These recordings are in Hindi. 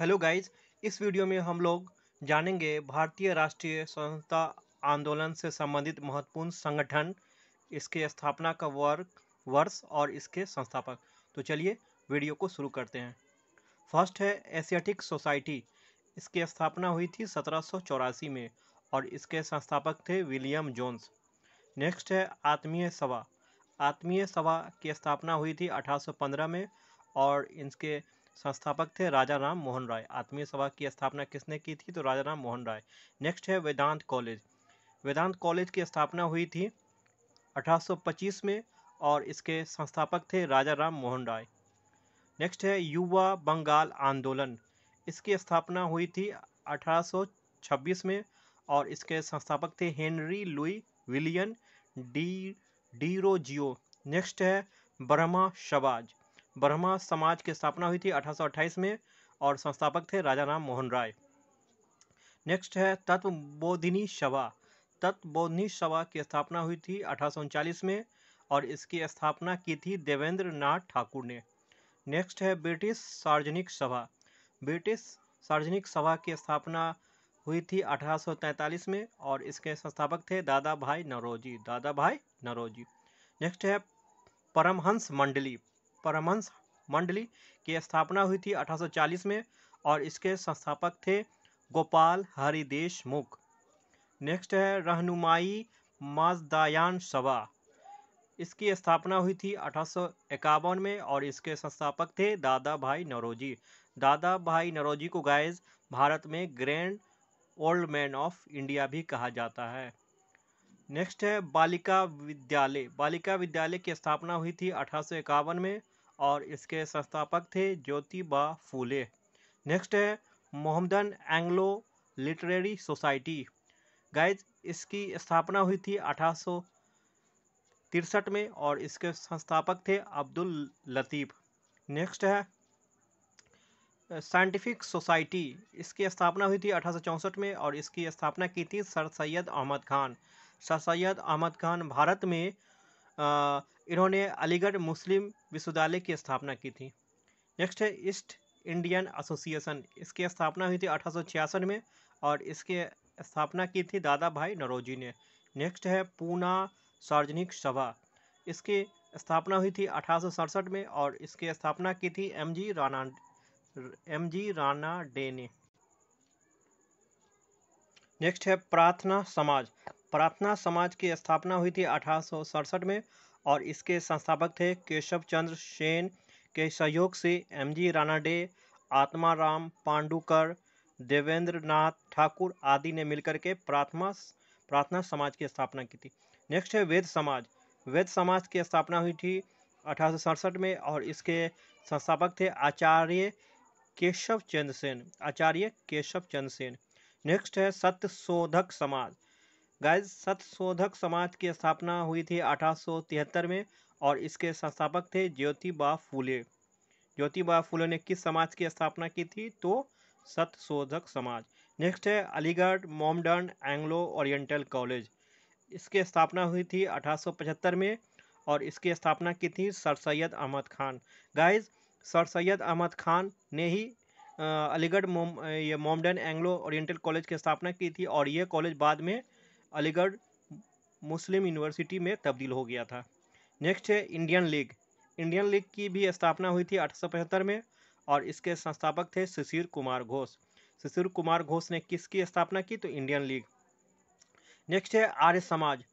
हेलो गाइस इस वीडियो में हम लोग जानेंगे भारतीय राष्ट्रीय स्वतंत्रता आंदोलन से संबंधित महत्वपूर्ण संगठन इसके स्थापना का वर्क वर्ष और इसके संस्थापक तो चलिए वीडियो को शुरू करते हैं फर्स्ट है एशियाटिक सोसाइटी इसकी स्थापना हुई थी सत्रह में और इसके संस्थापक थे विलियम जोन्स नेक्स्ट है आत्मीय सभा आत्मीय सभा की स्थापना हुई थी 1815 में और इनके संस्थापक थे राजा राम मोहन राय आत्मीय सभा की स्थापना किसने की थी तो राजा राम मोहन राय नेक्स्ट है वेदांत कॉलेज वेदांत कॉलेज की स्थापना हुई थी 1825 में और इसके संस्थापक थे राजा राम मोहन राय नेक्स्ट है युवा बंगाल आंदोलन इसकी स्थापना हुई थी 1826 में और इसके संस्थापक थे Henry Louis Vivian D Derozio next है ब्रह्मा शबाज ब्रह्मा समाज की स्थापना हुई थी 1828 में और संस्थापक थे राजा राम मोहन राय नेक्स्ट है तत्वबोधिनी सभा तत्वबोधिनी सभा की स्थापना हुई थी अठारह में और इसकी स्थापना की थी देवेंद्र नाथ ठाकुर ने नेक्स्ट है ब्रिटिश सार्वजनिक सभा ब्रिटिश सार्वजनिक सभा की स्थापना हुई थी 1843 में और इसके संस्थापक थे दादा भाई नरोजी दादा भाई नरोजी नेक्स्ट है परमहंस मंडली परमंश मंडली की स्थापना हुई थी 1840 में और इसके संस्थापक थे गोपाल हरिदेश मुख नेक्स्ट है रहनुमाई माजदायान सभा इसकी स्थापना हुई थी अठारह में और इसके संस्थापक थे दादा भाई नरोजी दादा भाई नरोजी को गायज भारत में grand old man of India भी कहा जाता है नेक्स्ट है बालिका विद्यालय बालिका विद्यालय की स्थापना हुई थी अठारह में और इसके संस्थापक थे ज्योतिबा फूले नेक्स्ट है Mohammedan Anglo literary society guys इसकी स्थापना हुई थी अठारह तिरसठ में और इसके संस्थापक थे अब्दुल लतीफ़ नेक्स्ट है साइंटिफिक सोसाइटी इसकी स्थापना हुई थी अठारह में और इसकी स्थापना की थी सर सैयद अहमद खान सर सैयद अहमद खान भारत में इन्होंने अलीगढ़ मुस्लिम विश्वविद्यालय की स्थापना की थी नेक्स्ट है ईस्ट इंडियन एसोसिएशन इसकी स्थापना हुई थी अठारह में और इसकी स्थापना की थी दादा भाई नरोजी ने नेक्स्ट है पूना सार्वजनिक सभा इसकी स्थापना हुई थी अठारह में और इसकी स्थापना की थी M G Rana M G Ranade ने नेक्स्ट है प्रार्थना समाज प्रार्थना समाज की स्थापना हुई थी अठारह में और इसके संस्थापक थे केशव चंद्र सेन के सहयोग से एम जी राणा डे आत्मा राम पांडुकर देवेंद्र नाथ ठाकुर आदि ने मिलकर के प्रार्थना प्रार्थना समाज की स्थापना की थी नेक्स्ट है वेद समाज वेद समाज की स्थापना हुई थी अठारह में और इसके संस्थापक थे आचार्य केशव चंद्र सेन आचार्य केशव चंद्र सेन नेक्स्ट है सत्य शोधक समाज गाइस सतशोधक समाज की स्थापना हुई थी अठारह में और इसके संस्थापक थे ज्योतिबा फूले ज्योतिबा फूले ने किस समाज की स्थापना की थी तो सतशोधक समाज नेक्स्ट है Aligarh Mohammedan Anglo Oriental college इसकी स्थापना हुई थी अठारह में और इसकी स्थापना की थी sir Syed Ahmad Khan guys sir Syed Ahmad Khan ने ही अलीगढ़ मोम ये मोमडन एंग्लो ओरिएंटल कॉलेज की स्थापना की थी और ये कॉलेज बाद में अलीगढ़ मुस्लिम यूनिवर्सिटी में तब्दील हो गया था नेक्स्ट है इंडियन लीग इंडियन लीग की भी स्थापना हुई थी अठारह में और इसके संस्थापक थे शिशिर कुमार घोष शिशिर कुमार घोष ने किसकी स्थापना की तो इंडियन लीग नेक्स्ट है आर्य समाज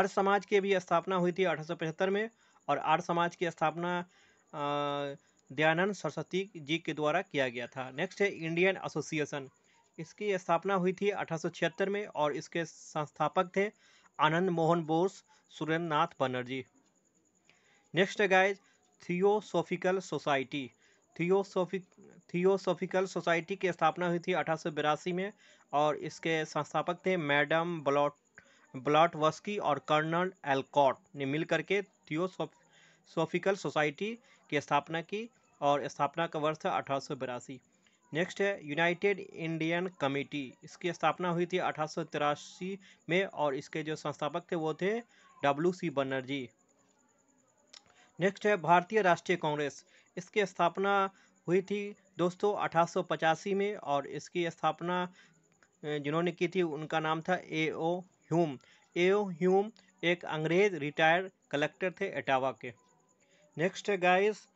आर्य समाज की भी स्थापना हुई थी अठारह में और आर्य समाज की स्थापना दयानंद सरस्वती जी के द्वारा किया गया था नेक्स्ट है इंडियन एसोसिएशन इसकी स्थापना हुई थी अठारह में और इसके संस्थापक थे Anand Mohan Bose Surendra Nath Banerjee next guys theosophical society theosophic theosophical society की स्थापना हुई थी अठारह में और इसके संस्थापक थे मैडम ब्लॉट ब्लॉटवस्की और कर्नल एलकॉट ने मिलकर के थियोसोफिकल सोसाइटी की स्थापना की और स्थापना का वर्ष था अठारह नेक्स्ट है यूनाइटेड इंडियन कमेटी इसकी स्थापना हुई थी अठारह में और इसके जो संस्थापक थे वो थे डब्ल्यू सी बनर्जी नेक्स्ट है भारतीय राष्ट्रीय कांग्रेस इसकी स्थापना हुई थी दोस्तों अठारह में और इसकी स्थापना जिन्होंने की थी उनका नाम था ए ओ ह्यूम ए ओ ह्यूम एक अंग्रेज रिटायर्ड कलेक्टर थे एटावा के नेक्स्ट है गाइस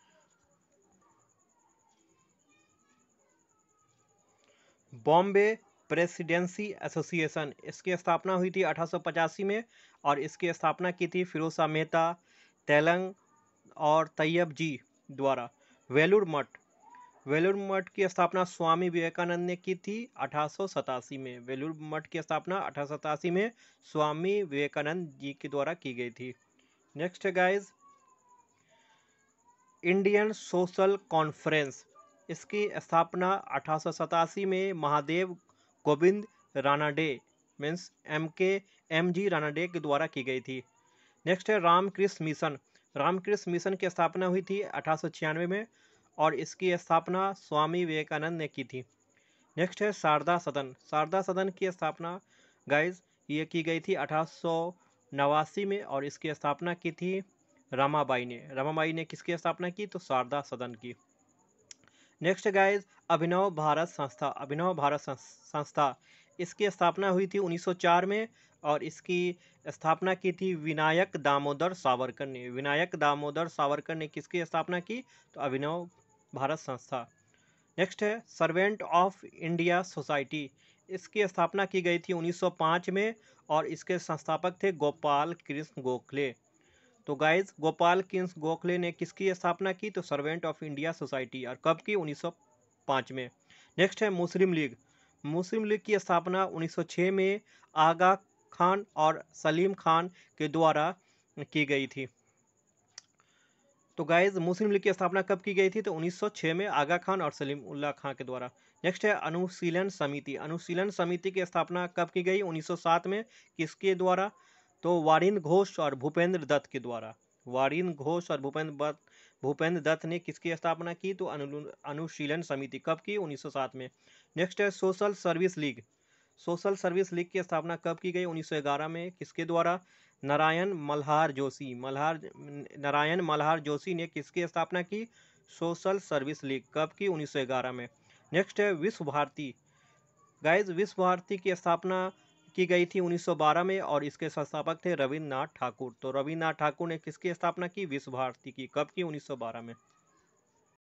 बॉम्बे प्रेसिडेंसी एसोसिएशन इसकी स्थापना हुई थी अठारह में और इसकी स्थापना की थी फिरोज शाह मेहता तेलंग और तैयब जी द्वारा वेलुर मठ वेलूर मठ की स्थापना स्वामी विवेकानंद ने की थी अठारह में वेलूर मठ की स्थापना अठारह में स्वामी विवेकानंद जी के द्वारा की गई थी नेक्स्ट है गाइज इंडियन सोशल कॉन्फ्रेंस इसकी स्थापना अठारह में Mahadev Govind Ranade means M K M G Ranade के द्वारा की गई थी नेक्स्ट है रामकृष्ण मिशन रामकृष्ण मिशन की स्थापना हुई थी अठारह में और इसकी स्थापना स्वामी विवेकानंद ने की थी नेक्स्ट है शारदा सदन शारदा सदन की स्थापना गाइस ये की गई थी अठारह में और इसकी स्थापना की थी रामाबाई ने रामाबाई ने किसकी स्थापना की तो शारदा सदन की नेक्स्ट गाइज अभिनव भारत संस्था अभिनव भारत संस्था इसकी स्थापना हुई थी 1904 में और इसकी स्थापना की थी विनायक दामोदर सावरकर ने विनायक दामोदर सावरकर ने किसकी स्थापना की तो अभिनव भारत संस्था नेक्स्ट है सर्वेंट ऑफ इंडिया सोसाइटी इसकी स्थापना की गई थी 1905 में और इसके संस्थापक थे गोपाल कृष्ण गोखले तो गाइज गोपाल किंस गोखले ने किसकी स्थापना की तो सर्वेंट ऑफ इंडिया सोसाइटी और कब की 1905 में नेक्स्ट है मुस्लिम लीग मुस्लिम लीग की स्थापना 1906 में आगा खान और सलीम खान के द्वारा की गई थी तो गाइज मुस्लिम लीग की स्थापना कब की गई थी तो 1906 में आगा खान और सलीम उल्लाह खान के द्वारा नेक्स्ट है अनुशीलन समिति अनुशीलन समिति की स्थापना कब की गई 1907 में किसके द्वारा तो वारिन घोष और भूपेंद्र दत्त के द्वारा वारिन घोष और भूपेंद्र भूपेंद्र दत्त ने किसकी स्थापना की तो अनुशीलन समिति कब की 1907 में नेक्स्ट है social service league social service league की स्थापना कब की गई 1911 में किसके द्वारा नारायण मल्हार जोशी मल्हार नारायण मल्हार जोशी ने किसकी स्थापना की सोशल सर्विस लीग कब की 1911 में नेक्स्ट है विश्व भारती गाइज विश्व भारती की स्थापना की गई थी 1912 में और इसके संस्थापक थे रविन्द्रनाथ ठाकुर तो रविन्द्रनाथ ठाकुर ने किसकी स्थापना की विश्व भारती की कब की 1912 में